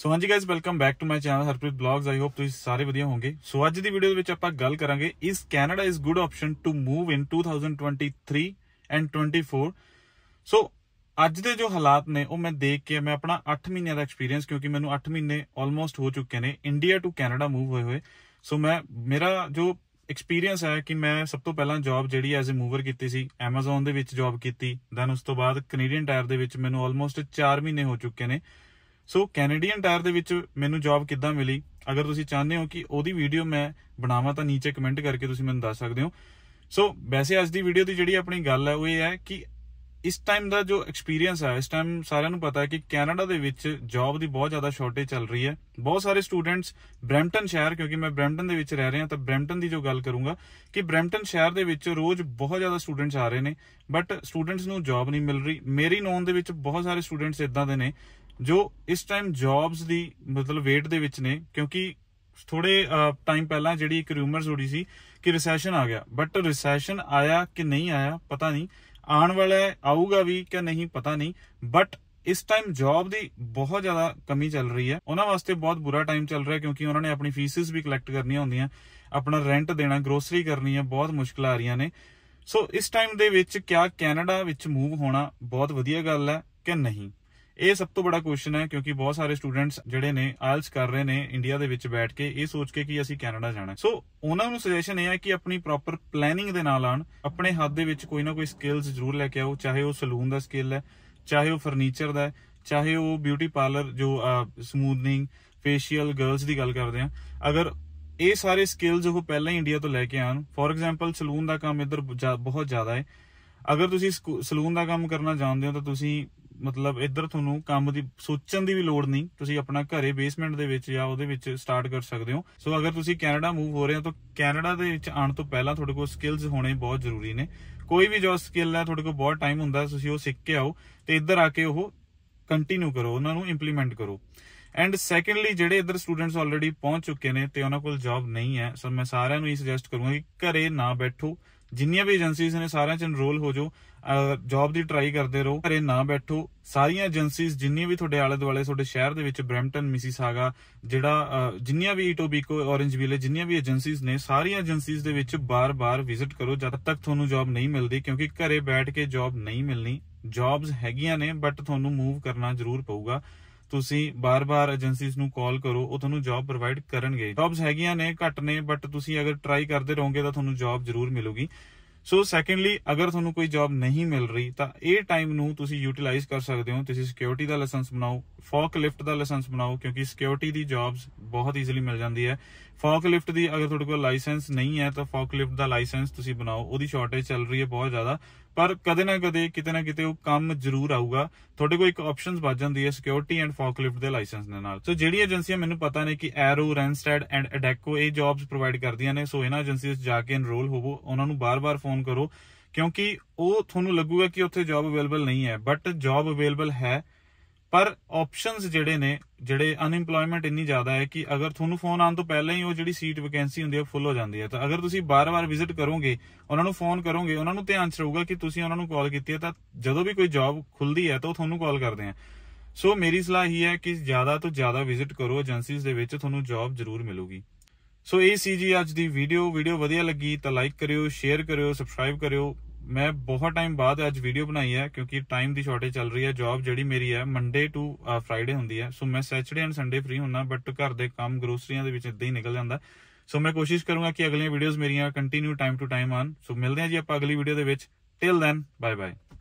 ਸੋ ਹਾਂਜੀ guys welcome back to my channel Harpreet vlogs I hope ਤੁਸੀਂ ਸਾਰੇ ਵਧੀਆ ਹੋਵੋਗੇ ਸੋ ਅੱਜ ਦੀ ਵੀਡੀਓ ਦੇ ਵਿੱਚ ਆਪਾਂ ਗੱਲ ਕਰਾਂਗੇ ਇਸ Canada is good option to move in 2023 and 24 so ਅੱਜ ਦੇ ਜੋ ਹਾਲਾਤ ਨੇ ਉਹ ਮੈਂ ਦੇਖ ਕੇ ਮੈਂ ਆਪਣਾ 8 ਮਹੀਨਿਆਂ ਦਾ ਐਕਸਪੀਰੀਅੰਸ ਕਿਉਂਕਿ ਮੈਨੂੰ 8 ਮਹੀਨੇ ਆਲਮੋਸਟ ਹੋ ਚੁੱਕੇ ਨੇ ਇੰਡੀਆ ਟੂ ਕੈਨੇਡਾ ਮੂਵ ਹੋਏ ਹੋਏ ਸੋ ਮੈਂ ਮੇਰਾ ਜੋ ਐਕਸਪੀਰੀਅੰਸ ਹੈ ਕਿ ਮੈਂ ਸਭ ਤੋਂ ਪਹਿਲਾਂ ਜੌਬ ਜਿਹੜੀ ਐਜ਼ ਅ ਮੂਵਰ ਕੀਤੀ ਸੀ Amazon ਦੇ ਵਿੱਚ ਜੌਬ ਕੀਤੀ ਦੈਨ ਉਸ ਤੋਂ ਬਾਅਦ ਕੈਨੇਡੀਅਨ ਟਾਇਰ ਦੇ ਵਿੱਚ ਮੈਨੂੰ ਆਲਮੋਸਟ 4 ਮਹੀਨੇ ਹੋ ਚੁੱਕੇ ਨੇ ਸੋ ਕੈਨੇਡੀਅਨ ਟਾਇਰ ਦੇ ਵਿੱਚ ਮੈਨੂੰ ਜੌਬ ਕਿੱਦਾਂ ਮਿਲੀ ਅਗਰ ਤੁਸੀਂ ਚਾਹੁੰਦੇ ਹੋ ਕਿ ਉਹਦੀ ਵੀਡੀਓ ਮੈਂ ਬਣਾਵਾਂ ਤਾਂ ਨੀਚੇ ਕਮੈਂਟ ਕਰਕੇ ਤੁਸੀਂ ਮੈਨੂੰ ਦੱਸ ਸਕਦੇ ਹੋ ਸੋ ਵੈਸੇ ਅੱਜ ਦੀ ਵੀਡੀਓ ਦੀ ਜਿਹੜੀ ਆਪਣੀ ਗੱਲ ਹੈ ਉਹ ਇਹ ਹੈ ਕਿ ਇਸ ਟਾਈਮ ਦਾ ਜੋ ਐਕਸਪੀਰੀਅੰਸ ਹੈ ਇਸ ਟਾਈਮ ਸਾਰਿਆਂ ਨੂੰ ਪਤਾ ਹੈ ਕਿ ਕੈਨੇਡਾ ਦੇ ਵਿੱਚ ਜੌਬ ਦੀ ਬਹੁਤ ਜ਼ਿਆਦਾ ਸ਼ਾਰਟੇਜ ਚੱਲ ਰਹੀ ਹੈ ਬਹੁਤ ਸਾਰੇ ਸਟੂਡੈਂਟਸ ਬ੍ਰੈਂਪਟਨ ਸ਼ਹਿਰ ਕਿਉਂਕਿ ਮੈਂ ਬ੍ਰੈਂਪਟਨ ਦੇ ਵਿੱਚ ਰਹਿ ਰਿਹਾ ਤਾਂ ਬ੍ਰੈਂਪਟਨ ਦੀ ਜੋ ਗੱਲ ਕਰੂੰਗਾ ਕਿ ਬ੍ਰੈਂਪਟਨ ਸ਼ਹਿਰ ਦੇ ਵਿੱਚ ਰੋਜ਼ ਬਹੁਤ ਜ਼ਿਆਦਾ ਸਟੂਡੈਂਟਸ ਆ ਰਹੇ ਨੇ ਬਟ ਸਟੂਡੈਂਟਸ ਨੂੰ ਜੌਬ ਨਹੀਂ ਮਿਲ ਰਹੀ ਮੇਰੀ ਨੌਨ ਦੇ ਵਿੱਚ ਬਹੁਤ ਸਾਰੇ ਸਟੂਡੈਂਟਸ ਇਦਾਂ ਦੇ ਨੇ ਜੋ ਇਸ ਟਾਈਮ ਜੌਬਸ ਦੀ ਮਤਲਬ ਵੇਟ ਦੇ ਵਿੱਚ ਨੇ ਕਿਉਂਕਿ ਥੋੜੇ ਟਾਈਮ ਪਹਿਲਾਂ ਜਿਹੜੀ ਇੱਕ ਰਿਊਮਰਸ ਉੜੀ ਸੀ ਕਿ ਰੈਸੈਸ਼ਨ ਆ ਗਿਆ ਬਟ ਰੈਸੈਸ਼ਨ ਆਇਆ ਕਿ ਨਹੀਂ ਆਇਆ ਪਤਾ ਨਹੀਂ ਆਉਣ ਵਾਲਾ ਆਊਗਾ ਵੀ ਕਿ ਨਹੀਂ ਪਤਾ ਨਹੀਂ ਬਟ ਇਸ ਟਾਈਮ ਜੌਬ ਦੀ ਬਹੁਤ ਜ਼ਿਆਦਾ ਕਮੀ ਚੱਲ ਰਹੀ ਹੈ ਉਹਨਾਂ ਵਾਸਤੇ ਬਹੁਤ ਬੁਰਾ ਟਾਈਮ ਚੱਲ ਰਿਹਾ ਕਿਉਂਕਿ ਉਹਨਾਂ ਨੇ ਆਪਣੀ ਫੀਸਿਸ ਵੀ ਕਲੈਕਟ ਕਰਨੀਆਂ ਹੁੰਦੀਆਂ ਆਪਣਾ ਰੈਂਟ ਦੇਣਾ ਗਰੋਸਰੀ ਕਰਨੀ ਹੈ ਬਹੁਤ ਮੁਸ਼ਕਲ ਆ ਰਹੀਆਂ ਨੇ ਸੋ ਇਸ ਟਾਈਮ ਦੇ ਵਿੱਚ ਕਿਆ ਕੈਨੇਡਾ ਵਿੱਚ ਮੂਵ ਹੋਣਾ ਬਹੁਤ ਵਧੀਆ ਗੱਲ ਹੈ ਕਿ ਨਹੀਂ ਇਹ ਸਭ ਤੋਂ ਬੜਾ ਕੁਐਸਚਨ ਹੈ ਕਿਉਂਕਿ ਬਹੁਤ ਸਾਰੇ ਸਟੂਡੈਂਟਸ ਜਿਹੜੇ ਨੇ ਆਇਲਸ ਕਰ ਰਹੇ ਨੇ ਇੰਡੀਆ ਦੇ ਵਿੱਚ ਬੈਠ ਕੇ ਇਹ ਸੋਚ ਕੇ ਕਿ ਅਸੀਂ ਕੈਨੇਡਾ ਜਾਣਾ ਸੋ ਉਹਨਾਂ ਨੂੰ ਸੁਜੈਸ਼ਨ ਇਹ ਹੈ ਕਿ ਆਪਣੀ ਪ੍ਰੋਪਰ ਪਲੈਨਿੰਗ ਦੇ ਨਾਲ ਆਣ ਆਪਣੇ ਹੱਥ ਦੇ ਵਿੱਚ ਕੋਈ ਨਾ ਕੋਈ ਸਕਿੱਲਸ ਜ਼ਰੂਰ ਲੈ ਕੇ ਆਓ ਚਾਹੇ ਉਹ ਸਲੂਨ ਦਾ ਸਕਿੱਲ ਹੈ ਚਾਹੇ ਉਹ ਫਰਨੀਚਰ ਦਾ ਹੈ ਚਾਹੇ ਉਹ ਬਿਊਟੀ ਪਾਰਲਰ ਜੋ ਸਮੂਥਨਿੰਗ ਫੇਸ਼ੀਅਲ ਗਰਲਸ ਦੀ ਗੱਲ ਕਰਦੇ ਆ ਅਗਰ ਇਹ ਸਾਰੇ ਸਕਿੱਲਸ ਉਹ ਪਹਿਲਾਂ ਹੀ ਇੰਡੀਆ ਤੋਂ ਲੈ ਕੇ ਆਣ ਫੋਰ ਐਗਜ਼ਾਮਪਲ ਸਲੂਨ ਦਾ ਕੰਮ ਇੱਧਰ ਬਹੁਤ ਜ਼ਿਆਦਾ ਹੈ ਅਗਰ ਤੁਸੀਂ ਸਲੂਨ ਦਾ ਕੰਮ ਕਰਨਾ ਜਾਣਦੇ ਹੋ ਤਾਂ ਤੁਸੀਂ ਮਤਲਬ ਇੱਧਰ ਤੁਹਾਨੂੰ ਕੰਮ ਦੀ ਸੋਚਣ ਦੀ ਵੀ ਲੋੜ ਨਹੀਂ ਤੁਸੀਂ ਆਪਣਾ ਘਰੇ ਬੇਸਮੈਂਟ ਦੇ ਵਿੱਚ ਜਾਂ ਉਹਦੇ ਵਿੱਚ ਸਟਾਰਟ ਕਰ ਸਕਦੇ ਹੋ ਸੋ ਅਗਰ ਤੁਸੀਂ ਕੈਨੇਡਾ ਮੂਵ ਹੋ ਰਹੇ ਹੋ ਤਾਂ ਕੈਨੇਡਾ ਦੇ ਵਿੱਚ ਆਉਣ ਤੋਂ ਪਹਿਲਾਂ ਤੁਹਾਡੇ ਕੋਲ ਸਕਿੱਲਸ ਹੋਣੇ ਬਹੁਤ ਜ਼ਰੂਰੀ ਨੇ ਕੋਈ ਵੀ ਜੋ ਸਕਿੱਲ ਹੈ ਤੁਹਾਡੇ ਕੋਲ ਬਹੁਤ ਟਾਈਮ ਹੁੰਦਾ ਤੁਸੀਂ ਉਹ ਸਿੱਖ ਕੇ ਆਓ ਤੇ ਇੱਧਰ ਆ ਕੇ ਉਹ ਕੰਟੀਨਿਊ ਕਰੋ ਉਹਨਾਂ ਨੂੰ ਇੰਪਲੀਮੈਂਟ ਕਰੋ ਐਂਡ ਸੈਕੰਡਲੀ ਜਿਹੜੇ ਇਧਰ ਸਟੂਡੈਂਟਸ ਆਲਰੇਡੀ ਪਹੁੰਚ ਚੁੱਕੇ ਨੇ ਤੇ ਉਹਨਾਂ ਕੋਲ ਜੌਬ ਨਹੀਂ ਹੈ ਸੋ ਮੈਂ ਸਾਰਿਆਂ ਨੂੰ ਇਹ ਸੁਜੈਸਟ ਕਰੂੰਗਾ ਕਿ ਘਰੇ ਨਾ ਬੈਠੋ ਜਿੰਨੀਆਂ ਵੀ ਏਜੰਸੀਜ਼ ਨੇ ਸਾਰਿਆਂ 'ਚ ਐਨਰੋਲ ਹੋ ਜਾਓ ਜੌਬ ਦੀ ਟਰਾਈ ਕਰਦੇ ਰਹੋ ਘਰੇ ਨਾ ਬੈਠੋ ਸਾਰੀਆਂ ਏਜੰਸੀਜ਼ ਜਿੰਨੀਆਂ ਵੀ ਤੁਹਾਡੇ ਆਲੇ ਦੁਆਲੇ ਤੁਹਾਡੇ ਸ਼ਹਿਰ ਦੇ ਵਿੱਚ ਬ੍ਰੈਂਟਨ ਮਿਸੀਸਾਗਾ ਜਿਹੜਾ ਜਿੰਨੀਆਂ ਵੀ ਇਟੋਬੀਕੋ ਔਰੇਂਜ ਵਿਲੇ ਜਿੰਨੀਆਂ ਵੀ ਏਜੰਸੀਜ਼ ਨੇ ਸਾਰੀਆਂ ਏਜੰਸੀਜ਼ ਦੇ ਵਿੱਚ ਬਾਰ-ਬਾਰ ਵਿਜ਼ਿਟ ਕਰੋ ਜਦ ਤੱਕ ਤੁਹਾਨੂੰ ਜੌਬ ਨਹੀਂ ਮਿਲਦੀ ਕਿਉਂਕਿ ਘਰੇ ਬੈਠ ਕੇ ਜੌਬ ਨਹੀਂ ਮਿਲਣੀ ਜੌਬਸ ਹੈਗੀਆਂ ਨੇ ਬਟ ਤੁਹਾਨੂੰ ਮੂਵ ਕਰਨਾ ਜ਼ਰੂਰ ਪਊਗਾ ਤੁਸੀਂ ਬਾਰ-ਬਾਰ ਏਜੰਸੀਜ਼ ਨੂੰ ਕਾਲ ਕਰੋ ਉਹ ਤੁਹਾਨੂੰ ਜੌਬ ਪ੍ਰੋਵਾਈਡ ਕਰਨਗੇ ਜੌਬਸ ਹੈਗੀਆਂ ਨੇ ਘੱਟ ਨੇ ਬਟ ਤੁਸੀਂ ਅਗਰ ਟਰਾਈ ਕਰਦੇ ਰਹੋਗੇ ਤਾਂ ਤੁਹਾਨੂੰ ਜੌਬ ਜ਼ਰੂਰ ਮਿਲੂਗੀ ਸੋ ਸੈਕੰਡਲੀ ਅਗਰ ਤੁਹਾਨੂੰ ਕੋਈ ਜੌਬ ਨਹੀਂ ਮਿਲ ਰਹੀ ਤਾਂ ਇਹ ਟਾਈਮ ਨੂੰ ਤੁਸੀਂ ਯੂਟਿਲਾਈਜ਼ ਕਰ ਸਕਦੇ ਹੋ ਤੁਸੀਂ ਸਿਕਿਉਰਿਟੀ ਦਾ ਲਾਇਸੈਂਸ ਬਣਾਓ ਫੌਕ ਲਿਫਟ ਦਾ ਲਾਇਸੈਂਸ ਬਣਾਓ ਕਿਉਂਕਿ ਸਿਕਿਉਰਿਟੀ ਦੀ ਜੌਬਸ ਬਹੁਤ ਈਜ਼ੀਲੀ ਮਿਲ ਜਾਂਦੀ ਹੈ ਫੌਕ ਲਿਫਟ ਦੀ ਅਗਰ ਤੁਹਾਡੇ ਕੋਲ ਲਾਇਸੈਂਸ ਨਹੀਂ ਹੈ ਤਾਂ ਫੌਕ ਲਿਫਟ ਦਾ ਲਾਇਸੈਂਸ ਤੁਸੀਂ ਬਣਾਓ ਉਹਦੀ ਸ਼ਾਰਟੇਜ ਚੱਲ ਰਹੀ ਹੈ ਬਹੁਤ ਜ਼ਿਆਦਾ ਪਰ ਕਦੇ ਨਾ ਕਦੇ ਕਿਤੇ ਨਾ ਕਿਤੇ ਉਹ ਕੰਮ ਜ਼ਰੂਰ ਆਊਗਾ ਤੁਹਾਡੇ ਕੋਲ ਇੱਕ ਆਪਸ਼ਨਸ ਬਚ ਜਾਂਦੀ ਹੈ ਸਿਕਿਉਰਿਟੀ ਐਂਡ ਫੌਕ ਲਿਫਟ ਦੇ ਲਾਇਸੈਂਸ ਦੇ ਨਾਲ ਸੋ ਜਿਹੜੀ ਏਜੰਸੀਆਂ ਮੈਨੂੰ ਪਤਾ ਨੇ ਕਿ ਐਰੋ ਰੈਂਸਟੈਡ ਐਂਡ ਐਡੈਕੋ ਇਹ ਜੌਬਸ ਪ੍ਰੋਵਾਈਡ ਕਰਦੀਆਂ ਨੇ ਸੋ ਇਹਨਾਂ ਏਜੰਸੀਆਂ 'ਚ ਜਾ ਕੇ ਐਨਰੋਲ ਹੋਵੋ ਉਹਨਾਂ ਨੂੰ ਬਾਰ-ਬਾਰ ਫੋਨ ਕਰੋ ਕਿਉਂਕਿ ਉਹ ਤੁਹਾਨੂੰ ਲੱਗੂਗਾ ਕਿ ਉੱਥੇ ਜੌਬ ਅਵੇਲੇਬਲ ਨਹੀਂ ਹੈ ਬਟ ਜੌਬ ਅਵੇਲੇਬਲ ਹੈ ਪਰ ਆਪਸ਼ਨਸ ਜਿਹੜੇ ਨੇ ਜਿਹੜੇ ਅਨਇੰਪਲੋਇਮੈਂਟ ਇੰਨੀ ਜ਼ਿਆਦਾ ਹੈ ਕਿ ਅਗਰ ਤੁਹਾਨੂੰ ਫੋਨ ਆਉਣ ਤੋਂ ਪਹਿਲਾਂ ਹੀ ਉਹ ਜਿਹੜੀ ਸੀਟ ਵੈਕੈਂਸੀ ਹੁੰਦੀ ਹੈ ਫੁੱਲ ਹੋ ਜਾਂਦੀ ਹੈ ਤਾਂ ਅਗਰ ਤੁਸੀਂ ਬਾਰ-ਬਾਰ ਵਿਜ਼ਿਟ ਕਰੋਗੇ ਉਹਨਾਂ ਨੂੰ ਫੋਨ ਕਰੋਗੇ ਉਹਨਾਂ ਨੂੰ ਧਿਆਨ ਚ ਰਹੂਗਾ ਕਿ ਤੁਸੀਂ ਉਹਨਾਂ ਨੂੰ ਕਾਲ ਕੀਤੀ ਹੈ ਤਾਂ ਜਦੋਂ ਵੀ ਕੋਈ ਜੌਬ ਖੁੱਲਦੀ ਹੈ ਤਾਂ ਉਹ ਤੁਹਾਨੂੰ ਕਾਲ ਕਰਦੇ ਆ ਸੋ ਮੇਰੀ ਸਲਾਹ ਹੀ ਹੈ ਕਿ ਜ਼ਿਆਦਾ ਤੋਂ ਜ਼ਿਆਦਾ ਵਿਜ਼ਿਟ ਕਰੋ ਏਜੰਸੀਜ਼ ਦੇ ਵਿੱਚ ਤੁਹਾਨੂੰ ਜੌਬ ਜ਼ਰੂਰ ਮਿਲੂਗੀ ਸੋ ਇਹ ਸੀ ਜੀ ਅੱਜ ਦੀ ਵੀਡੀਓ ਵੀਡੀਓ ਵਧੀਆ ਲੱਗੀ ਤਾਂ ਲਾਈਕ ਕਰਿਓ ਸ਼ੇਅਰ ਕਰਿਓ ਸਬਸਕ੍ਰਾਈਬ ਕਰਿਓ ਮੈਂ ਬਹੁਤ ਟਾਈਮ ਬਾਅਦ ਅੱਜ ਵੀਡੀਓ ਬਣਾਈ ਹੈ ਕਿਉਂਕਿ ਟਾਈਮ ਦੀ ਸ਼ਾਰਟੇਜ ਚੱਲ ਰਹੀ ਹੈ ਜੌਬ ਜਿਹੜੀ ਮੇਰੀ ਹੈ ਮੰਡੇ ਟੂ ਫਰਾਈਡੇ ਹੁੰਦੀ ਹੈ ਸੋ ਮੈਂ ਸੈਚਰਡੇ ਐਂਡ ਸੰਡੇ ਫ੍ਰੀ ਹੁੰਨਾ ਬਟ ਘਰ ਦੇ ਕੰਮ ਗਰੋਸਰੀਆਂ ਦੇ ਵਿੱਚ ਇਦਾਂ ਹੀ ਨਿਕਲ ਜਾਂਦਾ ਸੋ ਮੈਂ ਕੋਸ਼ਿਸ਼ ਕਰੂੰਗਾ ਕਿ ਅਗਲੀਆਂ ਵੀਡੀਓਜ਼ ਮੇਰੀਆਂ continue time to time on so ਮਿਲਦੇ ਹਾਂ ਜੀ ਆਪਾਂ ਅਗਲੀ ਵੀਡੀਓ ਦੇ ਵਿੱਚ ਟਿਲ ਦੈਨ ਬਾਏ ਬਾਏ